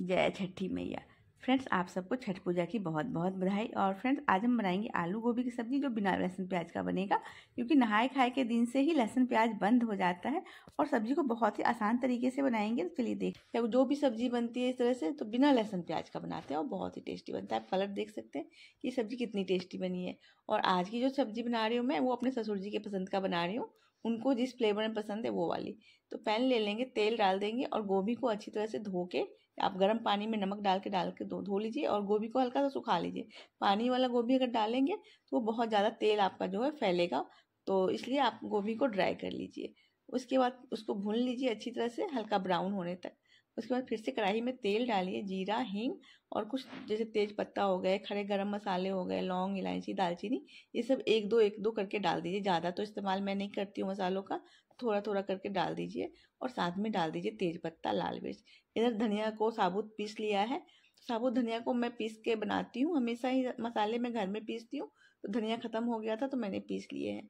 जय छठी मैया फ्रेंड्स आप सबको छठ पूजा की बहुत बहुत बधाई और फ्रेंड्स आज हम बनाएंगे आलू गोभी की सब्ज़ी जो बिना लहसुन प्याज का बनेगा क्योंकि नहाए खाए के दिन से ही लहसुन प्याज बंद हो जाता है और सब्ज़ी को बहुत ही आसान तरीके से बनाएंगे तो चलिए देख जब जो भी सब्ज़ी बनती है इस तरह से तो बिना लहसुन प्याज का बनाते हैं और बहुत ही टेस्टी बनता है कलर देख सकते हैं कि सब्ज़ी कितनी टेस्टी बनी है और आज की जो सब्ज़ी बना रही हूँ मैं वो अपने ससुर जी के पसंद का बना रही हूँ उनको जिस फ्लेवर में पसंद है वो वाली तो पैन ले लेंगे तेल डाल देंगे और गोभी को अच्छी तरह से धो के आप गर्म पानी में नमक डाल के डाल के धो धो लीजिए और गोभी को हल्का सा सुखा लीजिए पानी वाला गोभी अगर डालेंगे तो बहुत ज़्यादा तेल आपका जो है फैलेगा तो इसलिए आप गोभी को ड्राई कर लीजिए उसके बाद उसको भून लीजिए अच्छी तरह से हल्का ब्राउन होने तक उसके बाद फिर से कढ़ाई में तेल डालिए जीरा हींग और कुछ जैसे तेज पत्ता हो गए खड़े गरम मसाले हो गए लौंग इलायची दालचीनी ये सब एक दो एक दो करके डाल दीजिए ज़्यादा तो इस्तेमाल मैं नहीं करती हूँ मसालों का थोड़ा थोड़ा करके डाल दीजिए और साथ में डाल दीजिए तेज पत्ता लाल मिर्च इधर धनिया को साबुत पीस लिया है तो साबुत धनिया को मैं पीस के बनाती हूँ हमेशा ही मसाले मैं घर में पीसती हूँ तो धनिया ख़त्म हो गया था तो मैंने पीस लिए हैं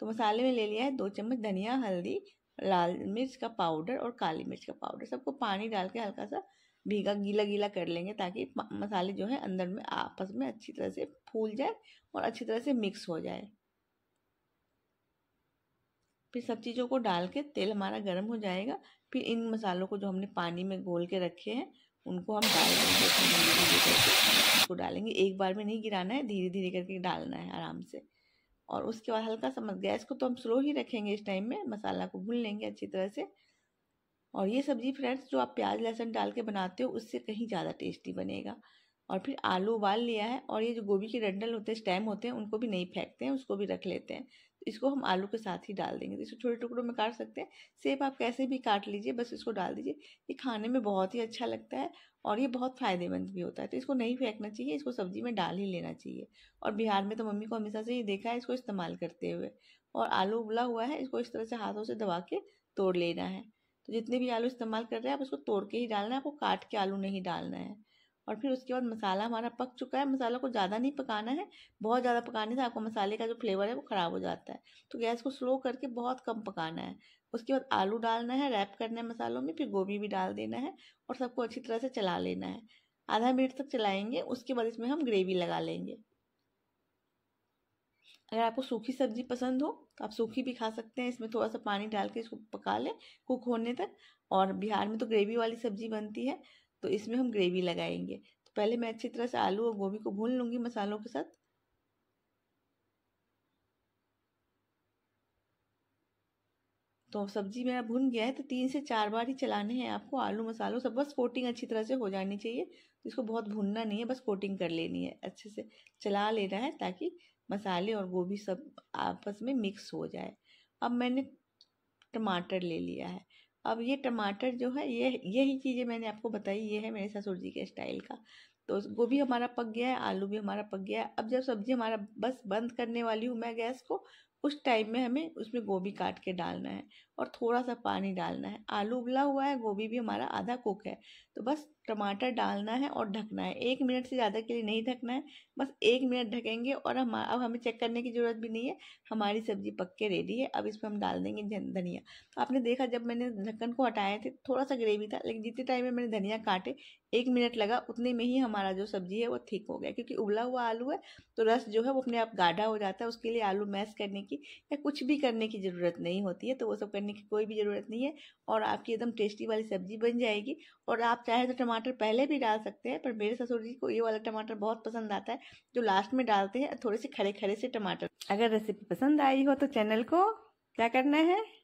तो मसाले में ले लिया है दो चम्मच धनिया हल्दी लाल मिर्च का पाउडर और काली मिर्च का पाउडर सबको पानी डाल के हल्का सा भीगा गीला गीला कर लेंगे ताकि मसाले जो है अंदर में आपस में अच्छी तरह से फूल जाए और अच्छी तरह से मिक्स हो जाए फिर सब चीज़ों को डाल के तेल हमारा गर्म हो जाएगा फिर इन मसालों को जो हमने पानी में घोल के रखे हैं उनको हम डाल देंगे इसको डालेंगे एक बार में नहीं गिराना है धीरे धीरे करके डालना है आराम से और उसके बाद हल्का सा गैस को तो हम स्लो ही रखेंगे इस टाइम में मसाला को भून लेंगे अच्छी तरह से और ये सब्ज़ी फ्रेंड्स जो आप प्याज लहसुन डाल के बनाते हो उससे कहीं ज़्यादा टेस्टी बनेगा और फिर आलू उबाल लिया है और ये जो गोभी के डंडल होते हैं स्टैम होते हैं उनको भी नहीं फेंकते हैं उसको भी रख लेते हैं इसको हम आलू के साथ ही डाल देंगे तो इसको छोटे टुकड़ों में काट सकते हैं सेब आप कैसे भी काट लीजिए बस इसको डाल दीजिए ये खाने में बहुत ही अच्छा लगता है और ये बहुत फ़ायदेमंद भी होता है तो इसको नहीं फेंकना चाहिए इसको सब्जी में डाल ही लेना चाहिए और बिहार में तो मम्मी को हमेशा से ये देखा है इसको इस्तेमाल करते हुए और आलू उबला हुआ है इसको इस तरह से हाथों से दबा के तोड़ लेना है तो जितने भी आलू इस्तेमाल कर रहे हैं आप इसको तोड़ के ही डालना है आपको काट के आलू नहीं डालना है और फिर उसके बाद मसाला हमारा पक चुका है मसाला को ज़्यादा नहीं पकाना है बहुत ज़्यादा पकाने से आपको मसाले का जो फ्लेवर है वो ख़राब हो जाता है तो गैस को स्लो करके बहुत कम पकाना है उसके बाद आलू डालना है रैप करना है मसालों में फिर गोभी भी डाल देना है और सबको अच्छी तरह से चला लेना है आधा मिनट तक चलाएँगे उसके बाद इसमें हम ग्रेवी लगा लेंगे अगर आपको सूखी सब्जी पसंद हो तो आप सूखी भी खा सकते हैं इसमें थोड़ा सा पानी डाल के इसको पका लें कुक होने तक और बिहार में तो ग्रेवी वाली सब्जी बनती है तो इसमें हम ग्रेवी लगाएंगे तो पहले मैं अच्छी तरह से आलू और गोभी को भून लूँगी मसालों के साथ तो सब्जी मेरा भुन गया है तो तीन से चार बार ही चलाने हैं आपको आलू मसालों सब बस कोटिंग अच्छी तरह से हो जानी चाहिए तो इसको बहुत भुनना नहीं है बस कोटिंग कर लेनी है अच्छे से चला लेना है ताकि मसाले और गोभी सब आपस में मिक्स हो जाए अब मैंने टमाटर ले लिया है अब ये टमाटर जो है ये यही चीज़ें मैंने आपको बताई ये है मेरे ससुर जी के स्टाइल का तो गोभी हमारा पक गया है आलू भी हमारा पक गया है अब जब सब्जी हमारा बस बंद करने वाली हूँ मैं गैस को उस टाइम में हमें उसमें गोभी काट के डालना है और थोड़ा सा पानी डालना है आलू उबला हुआ है गोभी भी हमारा आधा कुक है तो बस टमाटर डालना है और ढकना है एक मिनट से ज़्यादा के लिए नहीं ढकना है बस एक मिनट ढकेंगे और हम अब हमें चेक करने की ज़रूरत भी नहीं है हमारी सब्ज़ी पक के रेडी है अब इसमें हम डाल देंगे धनिया तो आपने देखा जब मैंने ढक्कन को हटाए थे थोड़ा सा ग्रेवी था लेकिन जितने टाइम में मैंने धनिया काटे एक मिनट लगा उतने में ही हमारा जो सब्जी है वो ठीक हो गया क्योंकि उबला हुआ आलू है तो रस जो है वो अपने आप गाढ़ा हो जाता है उसके लिए आलू मैश करने की या कुछ भी करने की ज़रूरत नहीं होती है तो वो सब करने करने की कोई भी ज़रूरत नहीं है और आपकी एकदम टेस्टी वाली सब्जी बन जाएगी और आप चाहे तो टमाटर पहले भी डाल सकते हैं पर मेरे ससुर जी को ये वाला टमाटर बहुत पसंद आता है जो लास्ट में डालते हैं थोड़े से खड़े खड़े से टमाटर अगर रेसिपी पसंद आई हो तो चैनल को क्या करना है